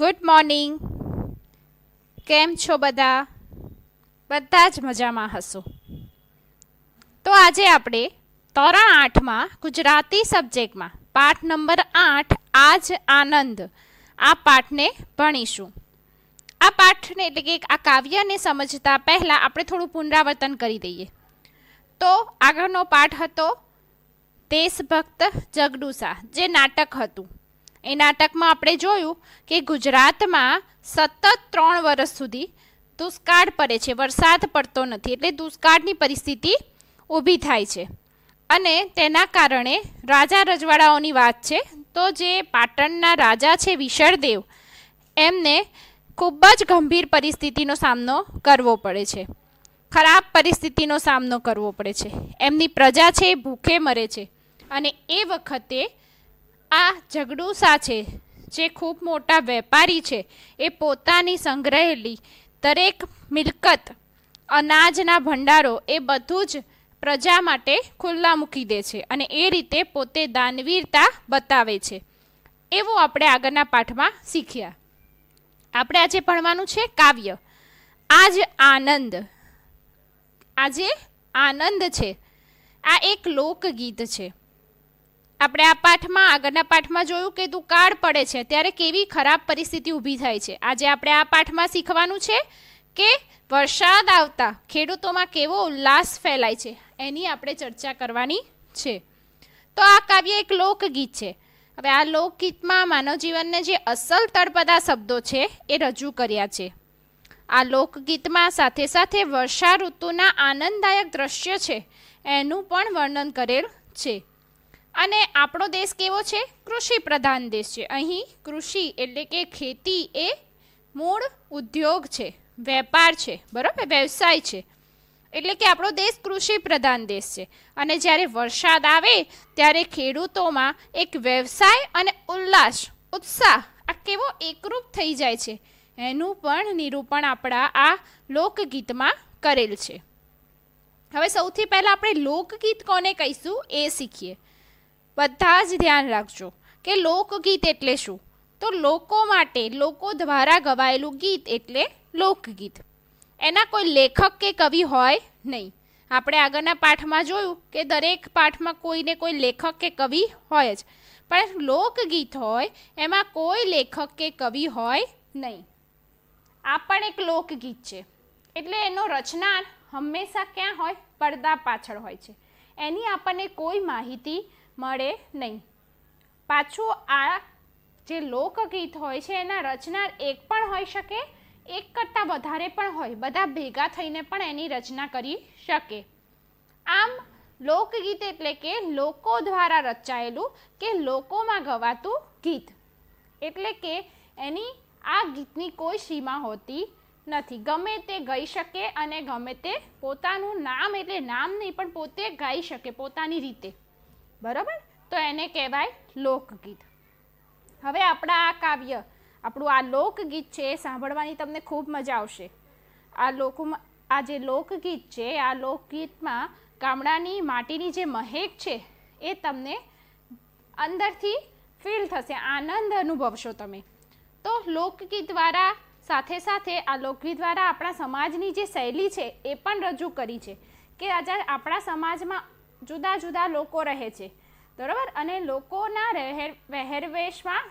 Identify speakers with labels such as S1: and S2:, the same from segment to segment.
S1: good morning કેમ છો બધા બધા જ મજામાં હશો તો આજે આપણે ધોરણ આઠમાં ગુજરાતી સબ્જેક્ટમાં પાઠ નંબર આઠ આજ આનંદ આ પાઠને ભણીશું આ પાઠને એટલે કે આ કાવ્યને સમજતા પહેલાં આપણે થોડું પુનરાવર્તન કરી દઈએ તો આગળનો પાઠ હતો દેશભક્ત જગડુસા જે નાટક હતું એ નાટકમાં આપણે જોયું કે ગુજરાતમાં સતત ત્રણ વર્ષ સુધી દુષ્કાળ પડે છે વરસાદ પડતો નથી એટલે દુષ્કાળની પરિસ્થિતિ ઊભી થાય છે અને તેના કારણે રાજા રજવાડાઓની વાત છે તો જે પાટણના રાજા છે વિશળદેવ એમને ખૂબ જ ગંભીર પરિસ્થિતિનો સામનો કરવો પડે છે ખરાબ પરિસ્થિતિનો સામનો કરવો પડે છે એમની પ્રજા છે એ ભૂખે મરે છે અને એ વખતે આ ઝઘડુસા છે જે ખૂબ મોટા વેપારી છે એ પોતાની સંગ્રહેલી દરેક મિલકત અનાજના ભંડારો એ બધું જ પ્રજા માટે ખુલ્લા મૂકી દે છે અને એ રીતે પોતે દાનવીરતા બતાવે છે એવું આપણે આગળના પાઠમાં શીખ્યા આપણે આજે ભણવાનું છે કાવ્ય આજ આનંદ આજે આનંદ છે આ એક લોકગીત છે આપણે આ પાઠમાં આગળના પાઠમાં જોયું કે દુકાળ પડે છે ત્યારે કેવી ખરાબ પરિસ્થિતિ ઊભી થાય છે આજે આપણે આ પાઠમાં શીખવાનું છે કે વરસાદ આવતા ખેડૂતોમાં કેવો ઉલ્લાસ ફેલાય છે એની આપણે ચર્ચા કરવાની છે તો આ કાવ્ય એક લોકગીત છે હવે આ લોકગીતમાં માનવ જીવનને જે અસલ તળપદા શબ્દો છે એ રજૂ કર્યા છે આ લોકગીતમાં સાથે સાથે વર્ષા ઋતુના આનંદદાયક દ્રશ્ય છે એનું પણ વર્ણન કરેલ છે અને આપણો દેશ કેવો છે કૃષિ પ્રધાન દેશ છે અહીં કૃષિ એટલે કે ખેતી એ મૂળ ઉદ્યોગ છે વેપાર છે બરાબર વ્યવસાય છે એટલે કે આપણો દેશ કૃષિ પ્રધાન દેશ છે અને જ્યારે વરસાદ આવે ત્યારે ખેડૂતોમાં એક વ્યવસાય અને ઉલ્લાસ ઉત્સાહ આ કેવો એકરૂપ થઈ જાય છે એનું પણ નિરૂપણ આપણા આ લોકગીતમાં કરેલ છે હવે સૌથી પહેલાં આપણે લોકગીત કોને કહીશું એ શીખીએ બધા જ ધ્યાન રાખજો કે લોકગીત એટલે શું તો લોકો માટે લોકો દ્વારા ગવાયેલું ગીત એટલે લોકગીત એના કોઈ લેખક કે કવિ હોય નહીં આપણે આગળના પાઠમાં જોયું કે દરેક પાઠમાં કોઈને કોઈ લેખક કે કવિ હોય જ પણ લોકગીત હોય એમાં કોઈ લેખક કે કવિ હોય નહીં આ પણ એક લોકગીત છે એટલે એનો રચનાર હંમેશા ક્યાં હોય પડદા પાછળ હોય છે એની આપણને કોઈ માહિતી મળે નહીં પાછું આ જે લોકગીત હોય છે એના રચનાર એક પણ હોઈ શકે એક કરતાં વધારે પણ હોય બધા ભેગા થઈને પણ એની રચના કરી શકે આમ લોકગીત એટલે કે લોકો દ્વારા રચાયેલું કે લોકોમાં ગવાતું ગીત એટલે કે એની આ ગીતની કોઈ સીમા હોતી નથી ગમે તે ગાઈ શકે અને ગમે તે પોતાનું નામ એટલે નામ નહીં પણ પોતે ગાઈ શકે પોતાની રીતે બરાબર તો એને કહેવાય લોકગીત હવે આપણા આ કાવ્ય આપણું આ લોકગીત છે એ સાંભળવાની તમને ખૂબ મજા આવશે આ લોકો આ જે લોકગીત છે આ લોકગીતમાં ગામડાની માટીની જે મહેક છે એ તમને અંદરથી ફીલ થશે આનંદ અનુભવશો તમે તો લોકગીત દ્વારા સાથે સાથે આ લોકગીત દ્વારા આપણા સમાજની જે શૈલી છે એ પણ રજૂ કરી છે કે આજે આપણા સમાજમાં જુદા જુદા લોકો રહે છે બરાબર અને લોકોના રહેર વહેરવેશમાં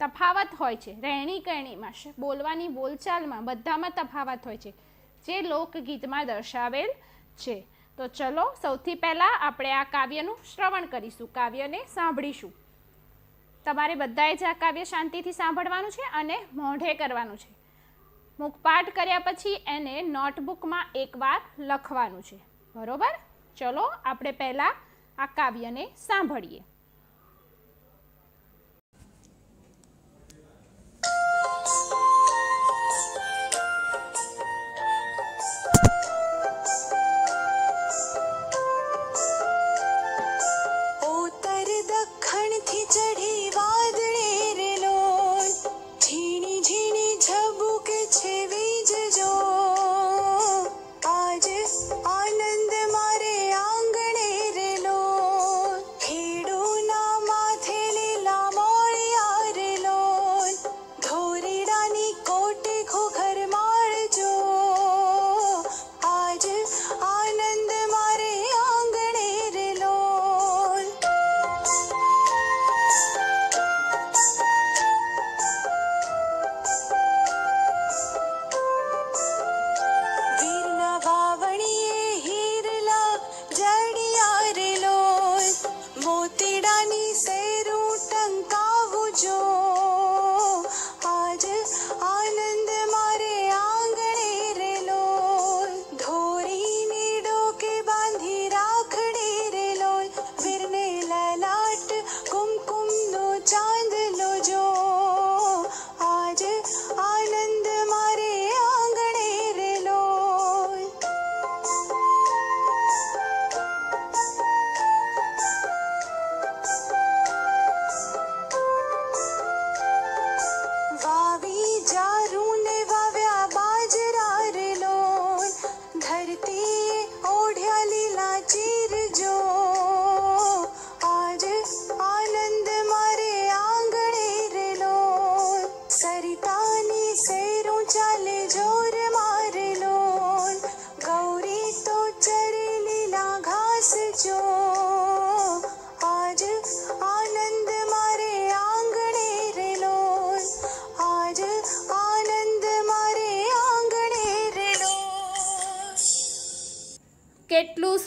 S1: તફાવત હોય છે રહેણી કહેણીમાં બોલવાની બોલચાલમાં બધામાં તફાવત હોય છે જે લોકગીતમાં દર્શાવેલ છે તો ચલો સૌથી પહેલાં આપણે આ કાવ્યનું શ્રવણ કરીશું કાવ્યને સાંભળીશું તમારે બધાએ જ આ કાવ્ય શાંતિથી સાંભળવાનું છે અને મોઢે કરવાનું છે મુખપાઠ કર્યા પછી એને નોટબુકમાં એકવાર લખવાનું છે બરાબર ચલો આપણે પહેલાં આ કાવ્યને સાંભળીએ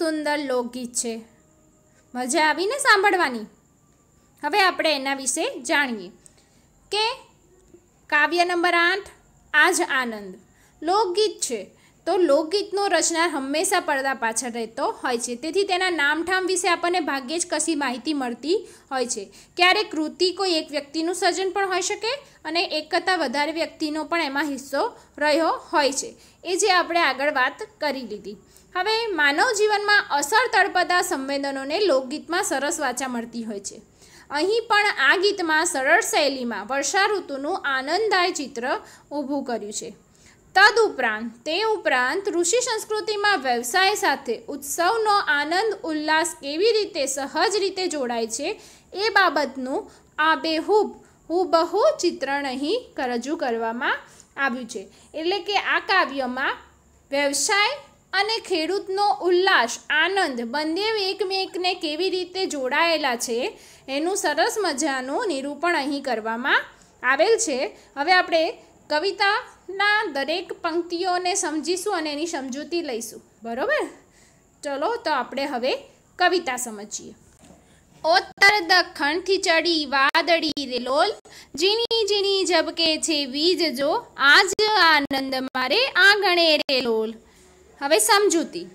S1: સુંદર લોકગીત છે મજા આવીને સાંભળવાની હવે આપણે એના વિશે જાણીએ કે કાવ્ય નંબર આઠ આજ આનંદ લોકગીત છે તો લોકગીતનો રચનાર હંમેશા પડદા પાછળ રહેતો હોય છે તેથી તેના નામઠામ વિશે આપણને ભાગ્યે જ કશી માહિતી મળતી હોય છે ક્યારેક કૃતિ કોઈ એક વ્યક્તિનું સર્જન પણ હોઈ શકે અને એક કરતાં વધારે વ્યક્તિનો પણ એમાં હિસ્સો રહ્યો હોય છે એ જે આપણે આગળ વાત કરી લીધી હવે માનવ જીવનમાં અસર તળપદા સંવેદનોને લોકગીતમાં સરસ વાચા મળતી હોય છે અહીં પણ આ ગીતમાં સરળ શૈલીમાં વર્ષા ઋતુનું આનંદદાય ચિત્ર ઊભું કર્યું છે તદુપરાંત તે ઉપરાંત ઋષિ સંસ્કૃતિમાં વ્યવસાય સાથે ઉત્સવનો આનંદ ઉલ્લાસ કેવી રીતે સહજ રીતે જોડાય છે એ બાબતનું આ બેહૂબ હુબહુ ચિત્રણ અહીં રજૂ કરવામાં આવ્યું છે એટલે કે આ કાવ્યમાં વ્યવસાય અને ખેડૂતનો ઉલ્લાસ આનંદ બંને એકમેકને કેવી રીતે જોડાયેલા છે એનું સરસ મજાનું નિરૂપણ અહીં કરવામાં આવેલ છે હવે આપણે કવિતાના દરેક પંક્તિઓને સમજીશું અને એની સમજૂતી લઈશું બરાબર ચલો તો આપણે હવે કવિતા સમજીએ ઓતર દખણથી ચડી વાદળી રેલોલ જીની જીની ઝબકે છે વીજ જો આજ આનંદ મારે આંગણે રેલોલ હવે સમજૂતી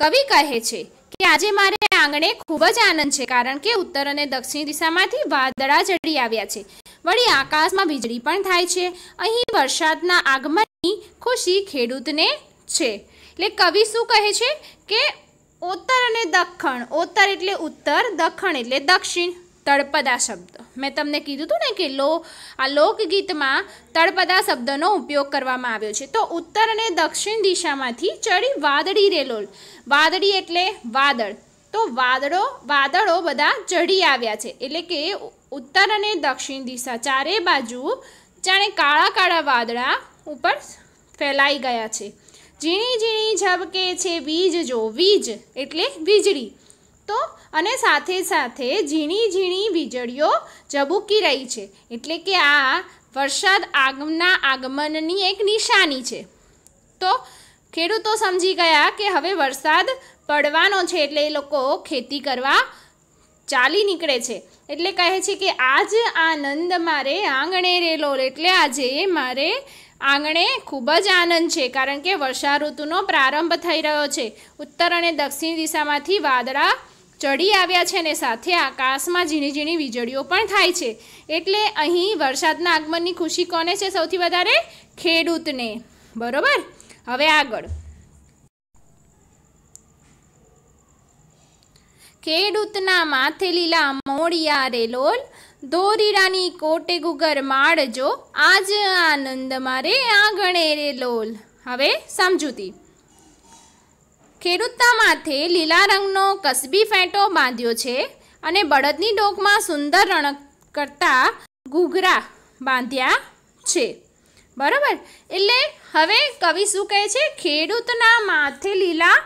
S1: કવિ કહે છે કે આજે મારે આંગણે ખૂબ જ આનંદ છે કારણ કે ઉત્તર અને દક્ષિણ દિશામાંથી વાદળા ચડી આવ્યા છે વળી આકાશમાં વીજળી પણ થાય છે અહીં વરસાદના આગમનની ખુશી ખેડૂતને છે એટલે કવિ શું કહે છે કે ઉત્તર અને દક્ષિણ ઉત્તર એટલે ઉત્તર દક્ષિણ એટલે દક્ષિણ તળપદા શબ્દ મેં તમને કીધું હતું ને કે લો આ લોકગીતમાં તળપદા શબ્દનો ઉપયોગ કરવામાં આવ્યો છે તો ઉત્તર અને દક્ષિણ દિશામાંથી ચડી વાદળી રેલો વાદળી એટલે વાદળ તો વાદળો વાદળો બધા ચડી આવ્યા છે એટલે કે ઉત્તર અને દક્ષિણ દિશા ચારે બાજુ જાણે કાળા કાળા વાદળા ઉપર ફેલાઈ ગયા છે ઝીણી ઝીણી ઝબકે છે વીજ જો વીજ એટલે વીજળી તો અને સાથે સાથે ઝીણી ઝીણી વીજળીઓ ઝબૂકી રહી છે એટલે કે આ વરસાદ આગમના આગમનની એક નિશાની છે તો ખેડૂતો સમજી ગયા કે હવે વરસાદ પડવાનો છે એટલે એ લોકો ખેતી કરવા ચાલી નીકળે છે એટલે કહે છે કે આજ આનંદ મારે આંગણે રેલો એટલે આજે મારે આંગણે ખૂબ જ આનંદ છે કારણ કે વર્ષા ઋતુનો પ્રારંભ થઈ રહ્યો છે ઉત્તર અને દક્ષિણ દિશામાંથી વાદળા ચડી આવ્યા છે ને સાથે આકાશમાં ઝીણી ઝીણી વીજળીઓ પણ થાય છે એટલે અહીં વરસાદના આગમનની ખુશી કોને છે સૌથી વધારે ખેડૂતને બરોબર હવે આગળ ખેડૂતના માથે લીલા મોડિયા રેલોલ દોરીડાની કોટે ગુગર માળજો આજ આનંદ મારે આંગણે રે લોલ હવે સમજૂતી ખેડૂતના માથે લીલા રંગનો કસબી ફેંટો બાંધ્યો છે અને બળદની ડોકમાં સુંદર રણક કરતા ઘૂઘરા બાંધ્યા છે બરાબર એટલે હવે કવિ શું કહે છે ખેડૂતના માથે લીલા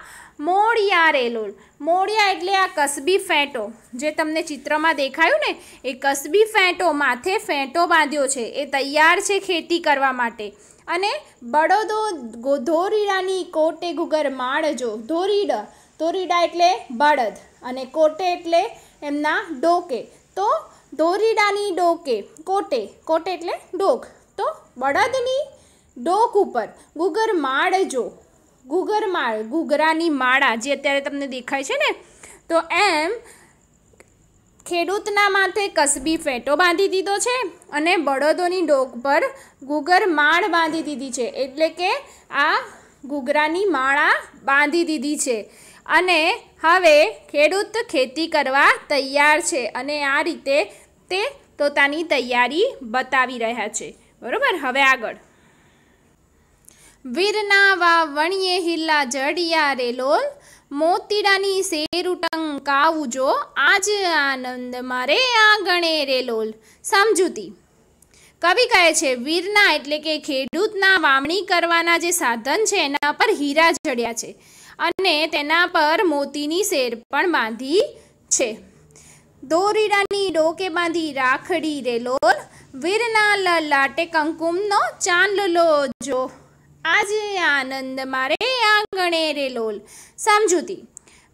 S1: મોડિયા રેલોલ મોડિયા એટલે આ કસબી ફેંટો જે તમને ચિત્રમાં દેખાયું ને એ કસબી ફેંટો માથે ફેંટો બાંધ્યો છે એ તૈયાર છે ખેતી કરવા માટે અને બળદો ધોરીડાની કોટે ગુગર માળજો ધોરીડ ધોરીડા એટલે બળદ અને કોટે એટલે એમના ડોકે તો ધોરીડાની ડોકે કોટે કોટે એટલે ડોક તો બળદની ડોક ઉપર ગુગર માળજો ગુગર માળ ગુગરાની માળા જે અત્યારે તમને દેખાય છે ને તો એમ ખેડૂતના માથે કસબી ફેંટો બાંધી દીધો છે અને બળદોની ડોક પર ગુગર માળ બાંધી દીધી છે એટલે કે આ ગુગરાની માળા બાંધી દીધી છે અને હવે ખેડૂત ખેતી કરવા તૈયાર છે અને આ રીતે તે પોતાની તૈયારી બતાવી રહ્યા છે બરોબર હવે આગળ વીરના વાવણીએ હિલ્લા જડિયા રેલોલ મોતીડાની શેરુટંગ કાવુજો આજ આનંદ મારે આ આંગણે રેલોલ સમજૂતી કવિ કહે છે વીરના એટલે કે ખેડૂતના વાવણી કરવાના જે સાધન છે એના પર હીરા જડ્યા છે અને તેના પર મોતીની શેર પણ બાંધી છે દોરીડાની ડોકે બાંધી રાખડી રેલોલ વીરના લલાટે કંકુમનો ચાંદલો જો આજે આનંદ મારે આંગણે રે લોલ સમજૂતી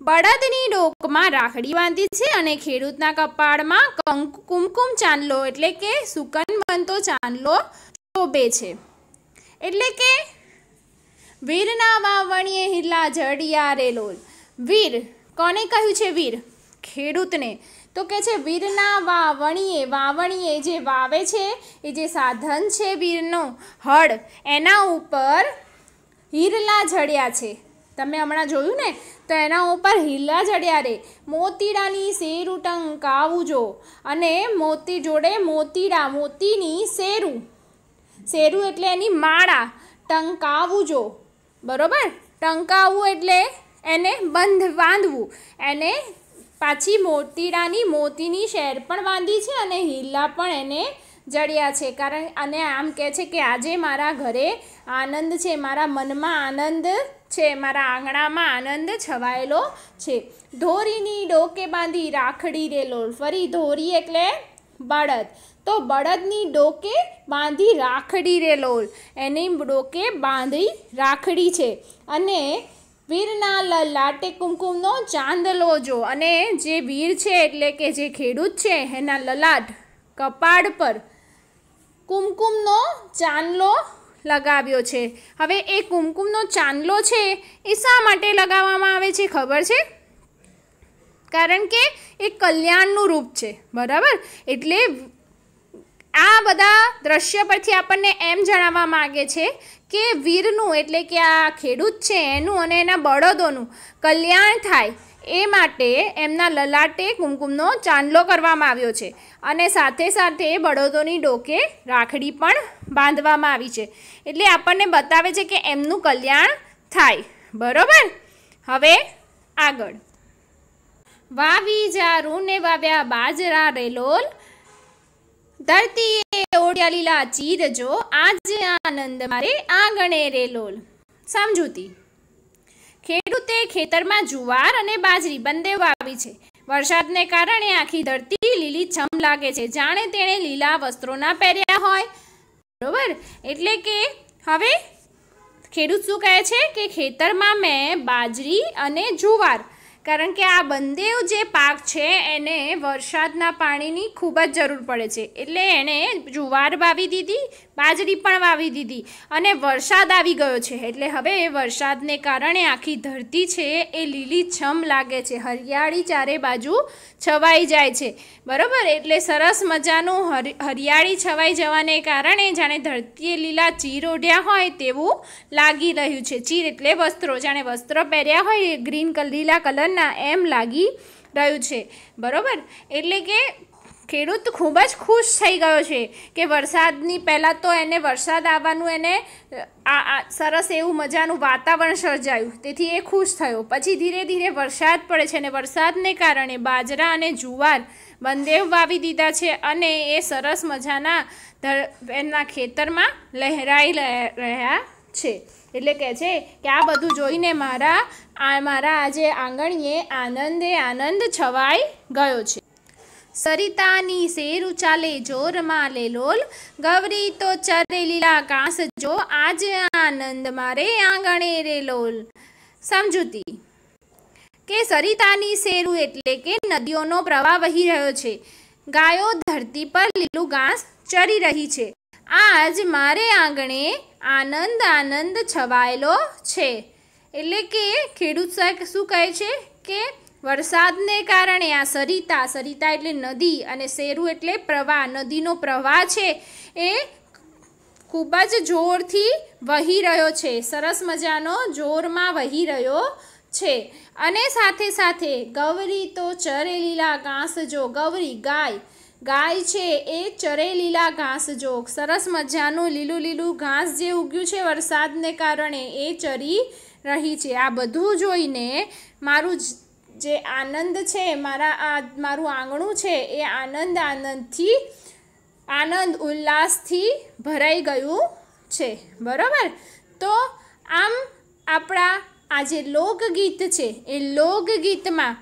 S1: બળદની ડોકમાં રાખડી બાંધી છે અને ખેડૂતના કપાળમાં કંક કુમકુમ ચાંદલો એટલે કે સુકન બનતો ચાંદલો શોભે છે એટલે કે વીરના વાવણીએ હિલા જડિયા રે લોલ વીર કોને કહ્યું છે વીર ખેડૂતને તો કે છે વીરના વાવણીએ વાવણીએ જે વાવે છે એ જે સાધન છે વીરનો હળ એના ઉપર હીરલા જડ્યા છે તમે હમણાં જોયું ને તો એના ઉપર હીરલા જડ્યા રે મોતીડાની શેરુટંગ કાવુજો અને મોતી જોડે મોતીડા મોતીની શેરું શેરું એટલે એની માળા ટંકાવું જો બરોબર ટંકાવવું એટલે એને બંધ બાંધવું એને પાછી મોતીરાની મોતીની શેર પણ બાંધી છે અને હીલા પણ એને જડ્યા છે કારણ અને આમ કહે છે કે આજે મારા ઘરે આનંદ છે મારા મનમાં આનંદ છે મારા આંગણામાં આનંદ છવાયેલો છે ધોરીની ડોકે બાંધી રાખડી રેલો ફરી ધોરી એટલે બળદ તો બળદની ડોકે બાંધી રાખડી રેલોલ એની ડોકે બાંધી રાખડી છે અને વીરના લલાટે કુમકુમનો ચાંદલો જો અને જે વીર છે એટલે કે જે ખેડૂત છે એના લલાટ કપાળ પર કુમકુમનો ચાંદલો લગાવ્યો છે હવે એ કુમકુમનો ચાંદલો છે એ શા માટે લગાવવામાં આવે છે ખબર છે કારણ કે એ કલ્યાણનું રૂપ છે બરાબર એટલે આ બધા દ્રશ્ય પરથી આપણને એમ જણાવવા માગે છે કે વીરનું એટલે કે આ ખેડૂત છે એનું અને એના બળદોનું કલ્યાણ થાય એ માટે એમના લલાટે કુમકુમનો ચાંદલો કરવામાં આવ્યો છે અને સાથે સાથે બળદોની ડોકે રાખડી પણ બાંધવામાં આવી છે એટલે આપણને બતાવે છે કે એમનું કલ્યાણ થાય બરોબર હવે આગળ વાવી જા રૂને વાવ્યા બાજરા રેલોલ ધરતીએ ઓઢ્યા લીલા ચીરજો આજે આનંદ મારે આંગણે રે લોલ સમજૂતી ખેડૂતે ખેતરમાં જુવાર અને બાજરી બંને વાવી છે વરસાદને કારણે આખી ધરતી લીલી છમ લાગે છે જાણે તેણે લીલા વસ્ત્રોના પહેર્યા હોય બરોબર એટલે કે હવે ખેડૂત શું કહે છે કે ખેતરમાં મેં બાજરી અને જુવાર કારણ કે આ બંદેવ જે પાક છે એને વરસાદના પાણીની ખૂબ જ જરૂર પડે છે એટલે એણે જુવાર વાવી દીધી બાજરી પણ વાવી દીધી અને વરસાદ આવી ગયો છે એટલે હવે વરસાદને કારણે આખી ધરતી છે એ લીલી છમ લાગે છે હરિયાળી ચારે બાજુ છવાઈ જાય છે બરાબર એટલે સરસ મજાનું હરિયાળી છવાઈ જવાને કારણે જાણે ધરતીએ લીલા ચીર ઓઢ્યા હોય તેવું લાગી રહ્યું છે ચીર એટલે વસ્ત્રો જાણે વસ્ત્ર પહેર્યા હોય ગ્રીન લીલા કલર ના એમ લાગી રહ્યું છે બરાબર એટલે કે ખેડૂત ખૂબ જ ખુશ થઈ ગયો છે કે વરસાદની પહેલાં તો એને વરસાદ આવવાનું એને આ સરસ એવું મજાનું વાતાવરણ સર્જાયું તેથી એ ખુશ થયો પછી ધીરે ધીરે વરસાદ પડે છે અને વરસાદને કારણે બાજરા અને જુવાર બંદેવ વાવી દીધા છે અને એ સરસ મજાના એના ખેતરમાં લહેરાઈ રહ્યા છે એટલે કહે છે કે આ બધું જોઈને મારા મારા આજે આંગણીએ આનંદે આનંદ છવાઈ ગયો છે સરિતાની શેર ઉચાલે જોરમાં લેલોલ ગૌરી તો ચરે લીલા કાંસ જો આજે આનંદ મારે આંગણે રેલોલ સમજૂતી કે સરિતાની શેરુ એટલે કે નદીઓનો પ્રવાહ વહી રહ્યો છે ગાયો ધરતી પર લીલું ઘાસ ચરી રહી છે આજ મારે આંગણે આનંદ આનંદ છવાયેલો છે એટલે કે ખેડૂત સાહેબ શું કહે છે કે વરસાદને કારણે આ સરિતા સરિતા એટલે નદી અને શેરું એટલે પ્રવાહ નદીનો પ્રવાહ છે એ ખૂબ જ જોરથી વહી રહ્યો છે સરસ મજાનો જોરમાં વહી રહ્યો છે અને સાથે સાથે ગૌરી તો ચરેલીલા ઘાસ જો ગૌરી ગાય ગાય છે એ ચરે લીલા ઘાસ જોગ સરસ મજાનું લીલું લીલું ઘાસ જે ઉગ્યું છે વરસાદને કારણે એ ચરી રહી છે આ બધું જોઈને મારું જે આનંદ છે મારા આ મારું આંગણું છે એ આનંદ આનંદથી આનંદ ઉલ્લાસથી ભરાઈ ગયું છે બરાબર તો આમ આપણા આ જે લોકગીત છે એ લોકગીતમાં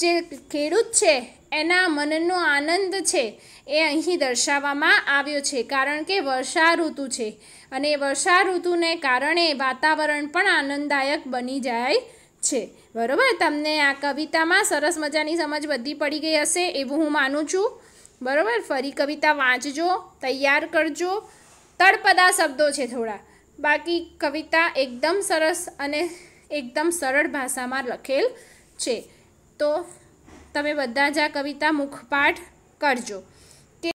S1: જે ખેડૂત છે એના મનનો આનંદ છે એ અહીં દર્શાવવામાં આવ્યો છે કારણ કે વર્ષા ઋતુ છે અને વર્ષા ઋતુને કારણે વાતાવરણ પણ આનંદદાયક બની જાય છે બરાબર તમને આ કવિતામાં સરસ મજાની સમજ બધી પડી ગઈ હશે એવું હું માનું છું બરાબર ફરી કવિતા વાંચજો તૈયાર કરજો તળપદા શબ્દો છે થોડા બાકી કવિતા એકદમ સરસ અને એકદમ સરળ ભાષામાં લખેલ છે તો તમે બધા જ આ કવિતા મુખપાઠ કરજો